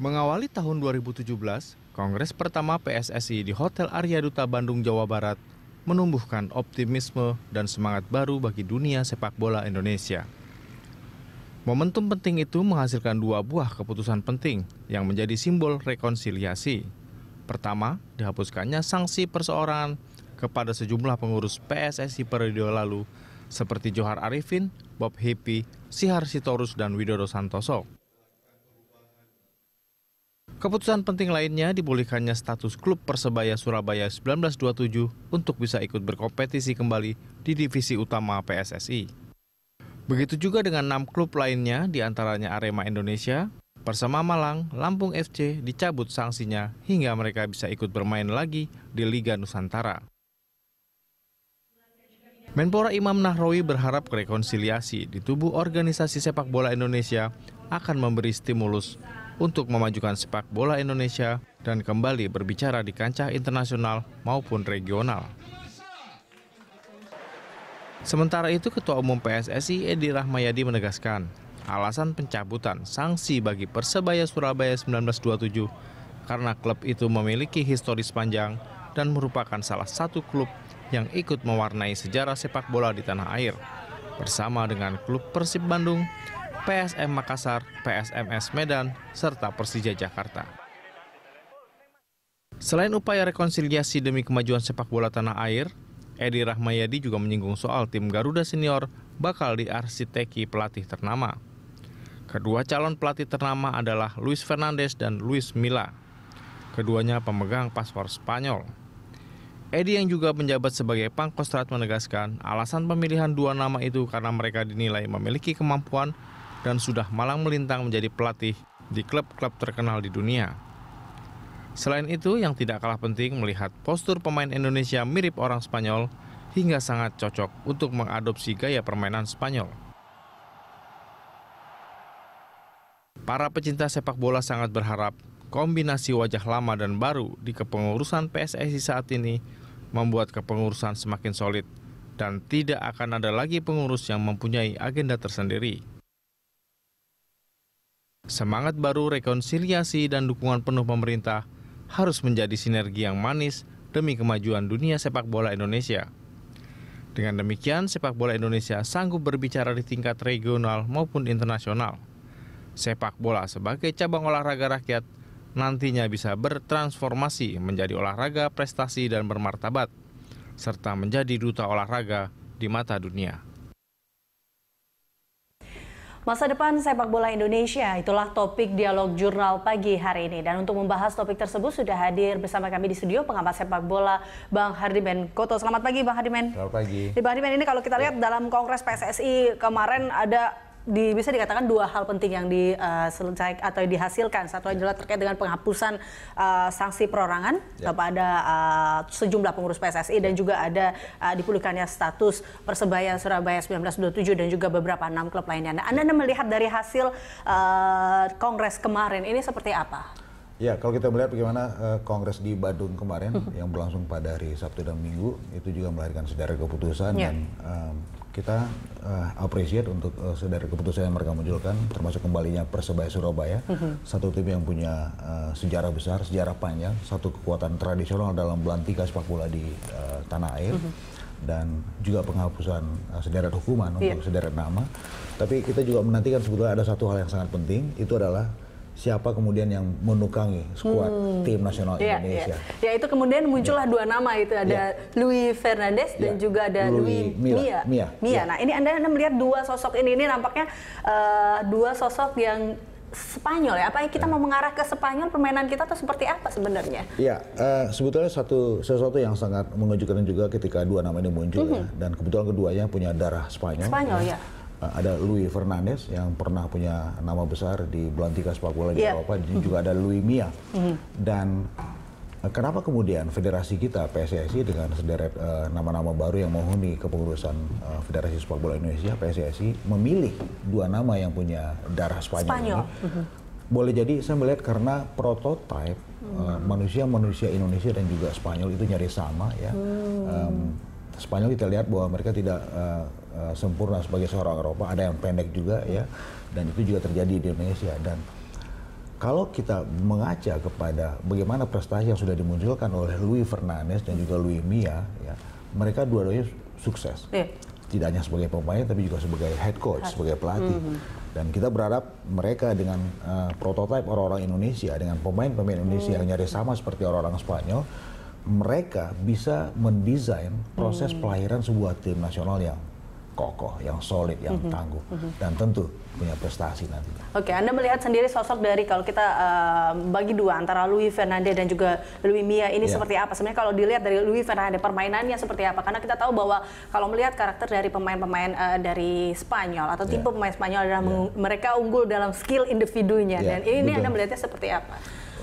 Mengawali tahun 2017, Kongres pertama PSSI di Hotel Arya Duta Bandung, Jawa Barat menumbuhkan optimisme dan semangat baru bagi dunia sepak bola Indonesia. Momentum penting itu menghasilkan dua buah keputusan penting yang menjadi simbol rekonsiliasi. Pertama, dihapuskannya sanksi perseorangan kepada sejumlah pengurus PSSI periode lalu seperti Johar Arifin, Bob Hepi, Sihar Sitorus, dan Widodo Santoso. Keputusan penting lainnya dibulihkannya status klub Persebaya Surabaya 1927 untuk bisa ikut berkompetisi kembali di divisi utama PSSI. Begitu juga dengan enam klub lainnya, diantaranya Arema Indonesia, Persema Malang, Lampung FC dicabut sanksinya hingga mereka bisa ikut bermain lagi di Liga Nusantara. Menpora Imam Nahrawi berharap rekonsiliasi di tubuh organisasi sepak bola Indonesia akan memberi stimulus untuk memajukan sepak bola Indonesia dan kembali berbicara di kancah internasional maupun regional. Sementara itu, Ketua Umum PSSI Edi Rahmayadi menegaskan, alasan pencabutan sanksi bagi Persebaya Surabaya 1927 karena klub itu memiliki historis panjang dan merupakan salah satu klub yang ikut mewarnai sejarah sepak bola di tanah air bersama dengan klub Persib Bandung PSM Makassar, PSMS Medan, serta Persija Jakarta. Selain upaya rekonsiliasi demi kemajuan sepak bola tanah air, Edi Rahmayadi juga menyinggung soal tim Garuda Senior bakal diarsiteki pelatih ternama. Kedua calon pelatih ternama adalah Luis Fernandes dan Luis Mila, Keduanya pemegang paspor Spanyol. Edi yang juga menjabat sebagai pangkostrat menegaskan alasan pemilihan dua nama itu karena mereka dinilai memiliki kemampuan dan sudah malang melintang menjadi pelatih di klub-klub terkenal di dunia. Selain itu, yang tidak kalah penting melihat postur pemain Indonesia mirip orang Spanyol hingga sangat cocok untuk mengadopsi gaya permainan Spanyol. Para pecinta sepak bola sangat berharap kombinasi wajah lama dan baru di kepengurusan PSSI saat ini membuat kepengurusan semakin solid dan tidak akan ada lagi pengurus yang mempunyai agenda tersendiri. Semangat baru rekonsiliasi dan dukungan penuh pemerintah harus menjadi sinergi yang manis demi kemajuan dunia sepak bola Indonesia. Dengan demikian, sepak bola Indonesia sanggup berbicara di tingkat regional maupun internasional. Sepak bola sebagai cabang olahraga rakyat nantinya bisa bertransformasi menjadi olahraga prestasi dan bermartabat, serta menjadi duta olahraga di mata dunia. Masa depan sepak bola Indonesia, itulah topik dialog jurnal pagi hari ini. Dan untuk membahas topik tersebut sudah hadir bersama kami di studio pengamat sepak bola Bang Hardiman Koto. Selamat pagi Bang Hardiman. Selamat pagi. Di Bang Hardiman ini kalau kita lihat dalam Kongres PSSI kemarin ada di, bisa dikatakan dua hal penting yang diselesaikan eh, uh, atau dihasilkan. Satu ya. adalah terkait dengan penghapusan uh, sanksi perorangan yeah. kepada uh, sejumlah pengurus PSSI dan ya. juga ada uh, dipulihkannya status Persebaya Surabaya 1927 dan juga beberapa enam klub lainnya. Nah, Anda, anda ya. melihat dari hasil uh, kongres kemarin ini seperti apa? Ya, kalau kita melihat bagaimana uh, kongres di Badung kemarin hmm. yang berlangsung pada hari Sabtu dan Minggu itu juga melahirkan sejarah keputusan yeah. dan um, kita uh, appreciate untuk uh, eh, dari keputusan yang mereka munculkan, termasuk kembalinya Persebaya Surabaya, mm-hmm. satu tim yang punya uh, sejarah besar, sejarah panjang, satu kekuatan tradisional dalam belantika sepak bola di uh, tanah air, mm-hmm. dan juga penghapusan uh, sederet hukuman yeah. untuk sederet nama. Tapi kita juga menantikan sebetulnya ada satu hal yang sangat penting, itu adalah siapa kemudian yang menukangi skuad hmm. tim nasional ya, ya. Indonesia. Ya. Ya itu kemudian muncullah dua nama itu ada ya. Luis Fernandez dan ya. juga ada Louis, Louis Mia. Mia. Mia. Mia. Ya. Nah ini anda, anda melihat dua sosok ini ini nampaknya uh, dua sosok yang Spanyol ya. Apa yang kita ya. mau mengarah ke Spanyol permainan kita atau seperti apa sebenarnya? Ya uh, sebetulnya satu sesuatu yang sangat mengejutkan juga ketika dua nama ini muncul mm -hmm. ya. Mm-hmm. Dan kebetulan keduanya punya darah Spanyol. Spanyol ya. ya Eh, ada Louis Fernandes yang pernah punya nama besar di Belantika sepak bola iya. di yeah. Eropa, mm juga ada Louis Mia. Mm-hmm. Dan eh, kenapa kemudian federasi kita PSSI dengan sederet nama eh, nama-nama baru yang menghuni kepengurusan uh, Federasi Sepak Bola Indonesia PSSI memilih dua nama yang punya darah Spanyol, Spanyol. ini? Mm-hmm. Boleh jadi saya melihat karena prototipe manusia mm. manusia-manusia Indonesia dan juga Spanyol itu nyaris sama ya. Mm. Um, Spanyol kita lihat bahwa mereka tidak uh, Eh, sempurna sebagai seorang Eropa, ada yang pendek juga ya, dan itu juga terjadi di Indonesia. Dan kalau kita mengaca kepada bagaimana prestasi yang sudah dimunculkan oleh Louis Fernandes dan juga Louis Mia, ya, mereka dua-duanya sukses. Yeah. Tidak hanya sebagai pemain, tapi juga sebagai head coach, head. sebagai pelatih. Mm -hmm. Dan kita berharap mereka dengan uh, prototipe orang-orang Indonesia, dengan pemain-pemain Indonesia mm. yang mhm. nyaris sama seperti orang-orang Spanyol, mereka bisa mendesain proses mhm. pelahiran sebuah tim nasional yang kokoh, yang solid, yang mm -hmm. tangguh, mm -hmm. dan tentu punya prestasi nanti. Oke, Anda melihat sendiri sosok dari kalau kita uh, bagi dua antara Louis Fernandez dan juga Louis Mia ini yeah. seperti apa? Sebenarnya kalau dilihat dari Louis Fernandez permainannya seperti apa? Karena kita tahu bahwa kalau melihat karakter dari pemain-pemain uh, dari Spanyol atau yeah. tipe pemain Spanyol adalah yeah. Ya. mereka unggul dalam skill individunya yeah. dan ini Betul. Anda melihatnya seperti apa?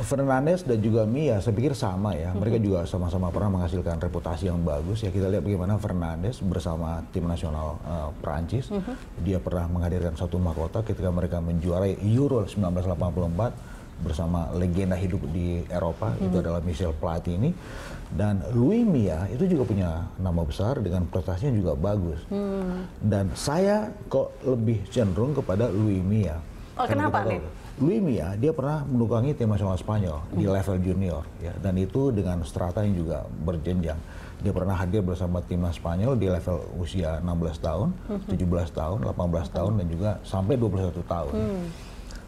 Fernandes dan juga Mia saya pikir sama ya. Mereka juga sama-sama pernah menghasilkan reputasi yang bagus ya. Kita lihat bagaimana Fernandes bersama tim nasional uh, eh, Prancis mm-hmm. dia pernah menghadirkan satu mahkota ketika mereka menjuarai Euro 1984 bersama legenda hidup di Eropa uh-huh. itu mm-hmm. adalah Michel Platini dan Louis Mia itu juga punya nama besar dengan prestasinya juga bagus Uh-huh. dan saya kok lebih cenderung kepada Louis Mia Oh, kenapa nih? Luimia dia pernah menukangi tim nasional Spanyol di hmm. level junior ya dan itu dengan strata yang juga berjenjang. Dia pernah hadir bersama timnas Spanyol di level usia 16 tahun, hmm. 17 tahun, 18 hmm. tahun dan juga sampai 21 tahun. Hmm.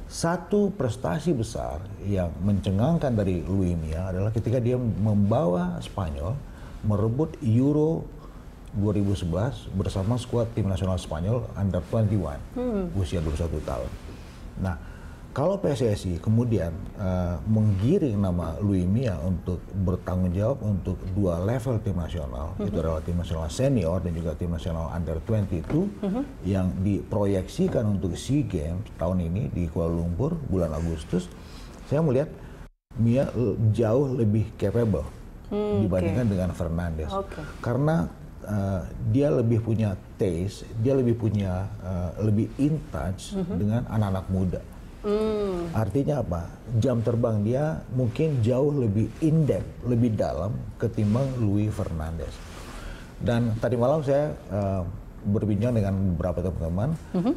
Satu prestasi besar yang mencengangkan dari Luimia adalah ketika dia membawa Spanyol merebut Euro 2011 bersama skuad tim nasional Spanyol under 21 hmm. usia 21 tahun Nah, kalau PSSI kemudian uh, menggiring nama Louis Mia untuk bertanggung jawab untuk dua level tim nasional, mm -hmm. itu adalah tim nasional senior dan juga tim nasional under 22 mm -hmm. yang diproyeksikan untuk SEA Games tahun ini di Kuala Lumpur bulan Agustus, saya melihat Mia jauh lebih capable hmm, dibandingkan dengan Fernandes. Okay. Karena Eh, dia lebih punya taste, dia lebih punya uh, lebih in touch mm -hmm. dengan anak-anak muda. Mm. Artinya apa? Jam terbang dia mungkin jauh lebih in depth, lebih dalam ketimbang Louis Fernandez. Dan tadi malam saya uh, berbincang dengan beberapa teman-teman. Mhm.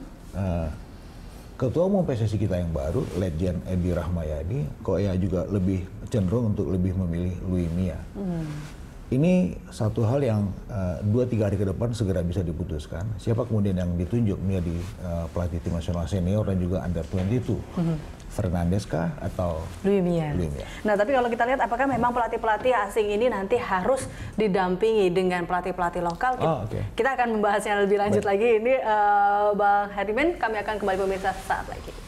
Ketua Umum PSSI kita yang baru, Legend Edi Rahmayadi, kok ya juga lebih cenderung untuk lebih memilih Mia. Hmm ini satu hal yang eh, dua tiga hari ke depan segera bisa diputuskan. Siapa kemudian yang ditunjuk menjadi uh, eh, pelatih tim nasional senior dan juga under 22? Mm -hmm. Fernandes kah atau Lumia? Nah, tapi kalau kita lihat apakah memang pelatih-pelatih asing ini nanti harus didampingi dengan pelatih-pelatih lokal? Oh, okay. Kita akan membahasnya lebih lanjut Baik. lagi ini uh, Bang Herimen, kami akan kembali pemirsa saat lagi.